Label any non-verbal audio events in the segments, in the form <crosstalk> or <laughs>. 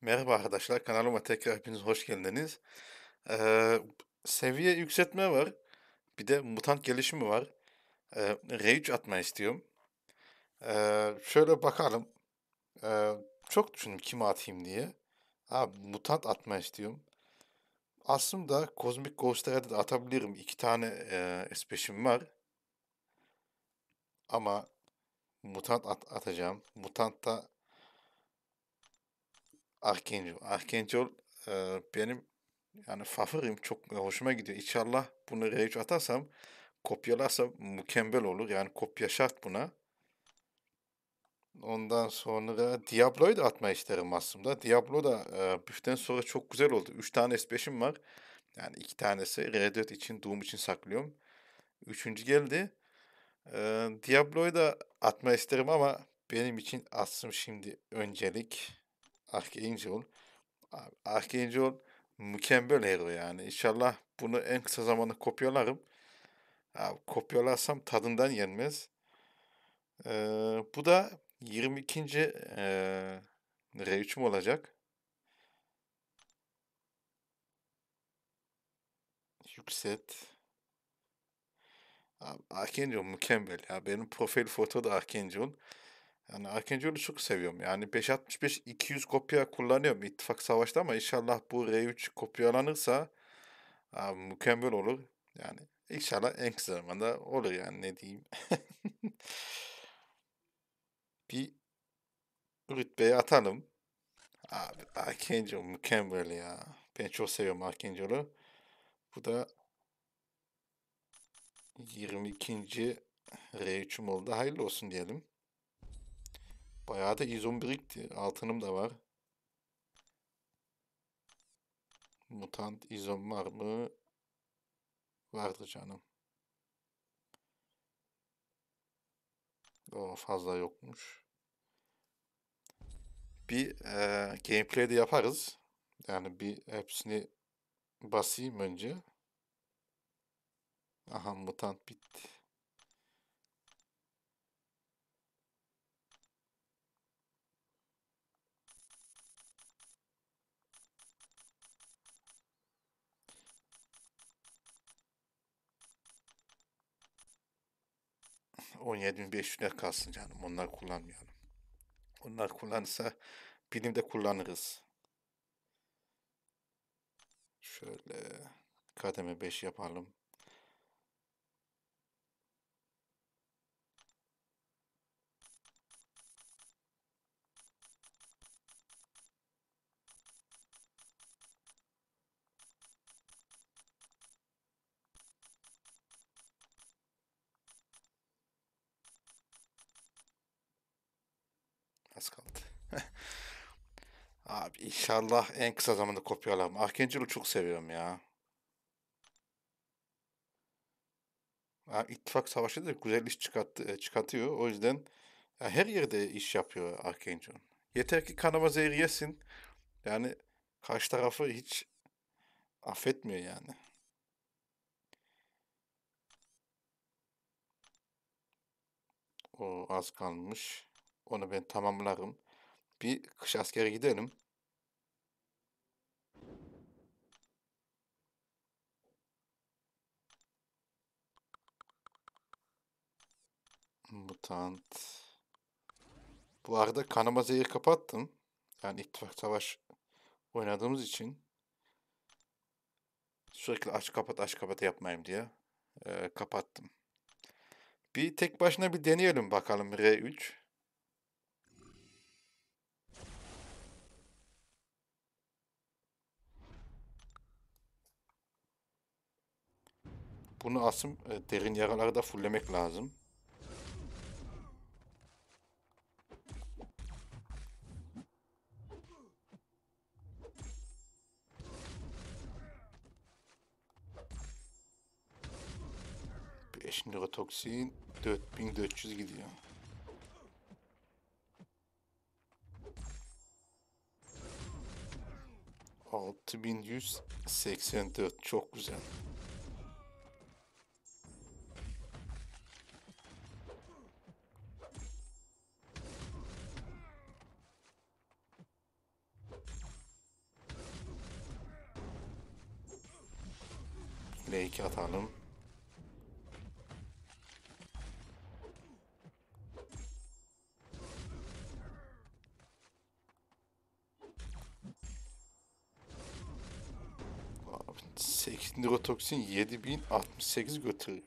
Merhaba arkadaşlar, kanalıma tekrar hepiniz hoş geldiniz. Ee, seviye yükseltme var. Bir de mutant gelişimi var. Ee, r atma istiyorum. Ee, şöyle bakalım. Ee, çok düşündüm kime atayım diye. Abi mutant atma istiyorum. Aslında Cosmic Ghost'lara da atabilirim. İki tane e, espeşim var. Ama mutant at atacağım. Mutant da Archangel. Archangel e, benim yani favorim. Çok hoşuma gidiyor. İnşallah bunu R3 atarsam kopyalarsa mükemmel olur. Yani kopya şart buna. Ondan sonra Diablo'yu da atma isterim aslında. Diablo da e, büften sonra çok güzel oldu. 3 tane S5'im var. Yani 2 tanesi R4 için, Doom için saklıyorum. Üçüncü geldi. E, Diablo'yu da atma isterim ama benim için aslım şimdi öncelik Archangel. Archangel mükemmel hero yani. İnşallah bunu en kısa zamanda kopyalarım. Abi, kopyalarsam tadından yenmez. Ee, bu da 22. E, R3'üm olacak. Yükselt. Abi, Archangel mükemmel ya. Benim profil foto da Archangel. Yani Arkencio'yu çok seviyorum. Yani 565 200 kopya kullanıyorum ittifak savaşta ama inşallah bu R3 kopyalanırsa abi, mükemmel olur. Yani inşallah en kısa zamanda olur yani ne diyeyim. <laughs> bir rütbeye atalım. Abi Archangel mükemmel ya. Ben çok seviyorum Archangel'ı. Bu da 22. R3'üm oldu. Hayırlı olsun diyelim. Bayağı da izom birikti. Altınım da var. Mutant izom var mı? Vardı canım. O fazla yokmuş. Bir e, gameplay de yaparız. Yani bir hepsini basayım önce. Aha mutant bitti. 17.500'e kalsın canım. Onlar kullanmayalım. Onlar kullanırsa bilimde kullanırız. Şöyle kademe 5 yapalım. Az kaldı. <laughs> Abi inşallah en kısa zamanda kopyalarım. Arkangel'ı çok seviyorum ya. ya ittifak Savaşı da güzel iş çıkart e, çıkartıyor. O yüzden ya e, her yerde iş yapıyor Archangel. Yeter ki kanama zehir yesin. Yani karşı tarafı hiç affetmiyor yani. O az kalmış. Onu ben tamamlarım. Bir kış askere gidelim. Mutant. Bu arada kanama zehir kapattım. Yani ittifak savaş oynadığımız için sürekli aç kapat aç kapat yapmayayım diye e, kapattım. Bir tek başına bir deneyelim bakalım R3. Bunu asım e, derin yaraları da fulllemek lazım. nörotoksin 4400 gidiyor. Altı bin yüz seksen dört çok güzel. Şöyle iki atalım. Nirotoksin 7068 götürüyor.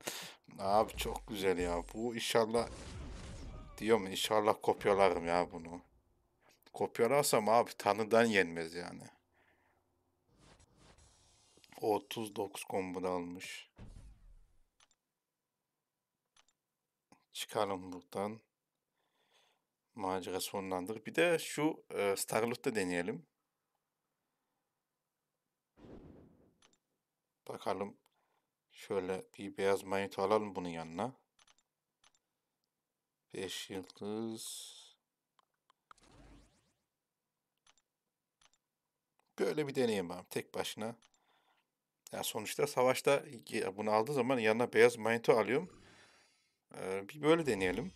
<laughs> Abi çok güzel ya. Bu inşallah diyorum inşallah kopyalarım ya bunu. Kopyalarsam abi tanıdan yenmez yani. 39 komboda almış. Çıkalım buradan. Macera sonlandır. Bir de şu e, Starlord'da deneyelim. Bakalım. Şöyle bir beyaz manyeto alalım bunun yanına. 5 yıldız. Böyle bir deneyim abi tek başına. Yani sonuçta savaşta bunu aldığı zaman yanına beyaz manyeto alıyorum. Ee, bir böyle deneyelim.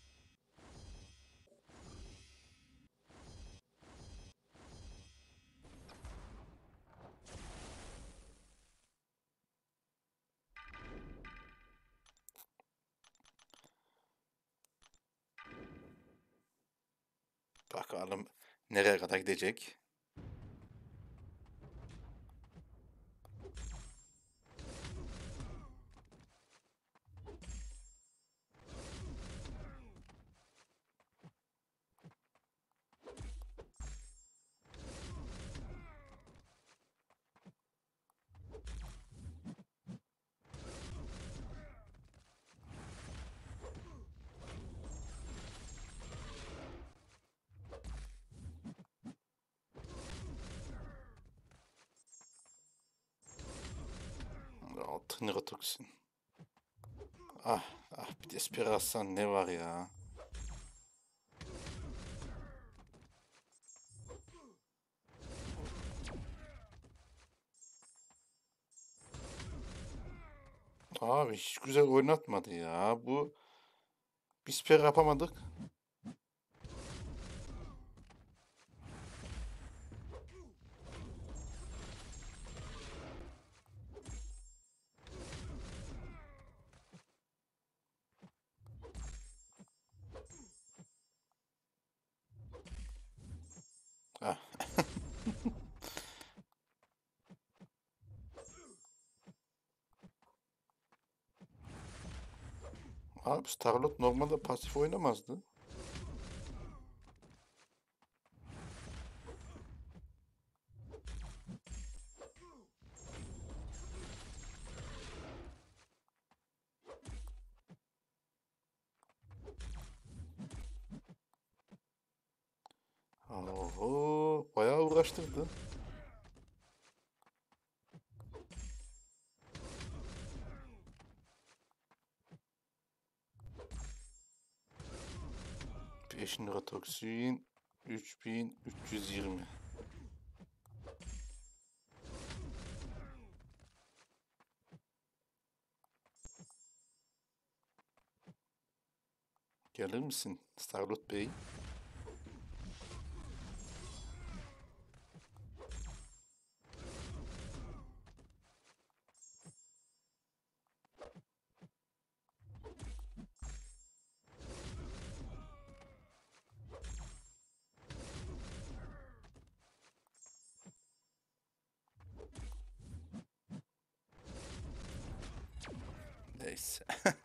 Bakalım nereye kadar gidecek. nörotoksin. Ah ah bir desperasyon ne var ya. Abi hiç güzel oynatmadı ya. Bu bir siper yapamadık. Abi Starlord normalde pasif oynamazdı. uzaklaştırdı. Beş nörotoksin 3320 Gelir misin Starlot Bey? Neyse. <laughs>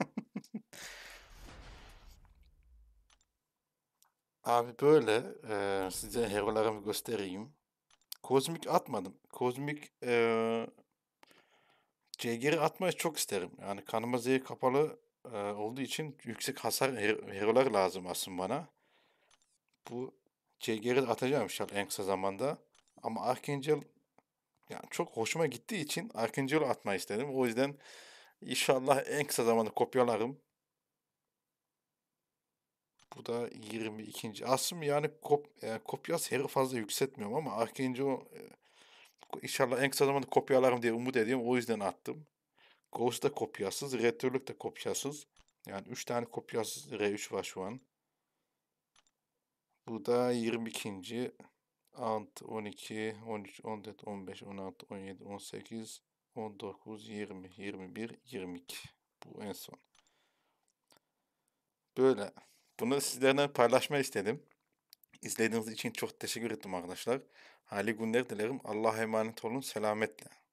Abi böyle e, size herolarımı göstereyim. Kozmik atmadım. Kozmik e, CG'ri atmayı çok isterim. Yani kanıma zehir kapalı e, olduğu için yüksek hasar her herolar lazım aslında bana. Bu CG'ri atacağım inşallah en kısa zamanda. Ama Archangel yani çok hoşuma gittiği için Archangel'ı atmayı istedim. O yüzden İnşallah en kısa zamanda kopyalarım. Bu da 22. Aslında yani kop, e, kopya seri fazla yükseltmiyorum ama Archangel e, inşallah en kısa zamanda kopyalarım diye umut ediyorum. O yüzden attım. Ghost da kopyasız. Retörlük de kopyasız. Yani 3 tane kopyasız R3 var şu an. Bu da 22. Ant 12, 13, 14, 15, 16, 17, 18, 19, 20, 21, 22. Bu en son. Böyle. Bunu sizlerle paylaşma istedim. İzlediğiniz için çok teşekkür ettim arkadaşlar. Hali günler dilerim. Allah'a emanet olun. Selametle.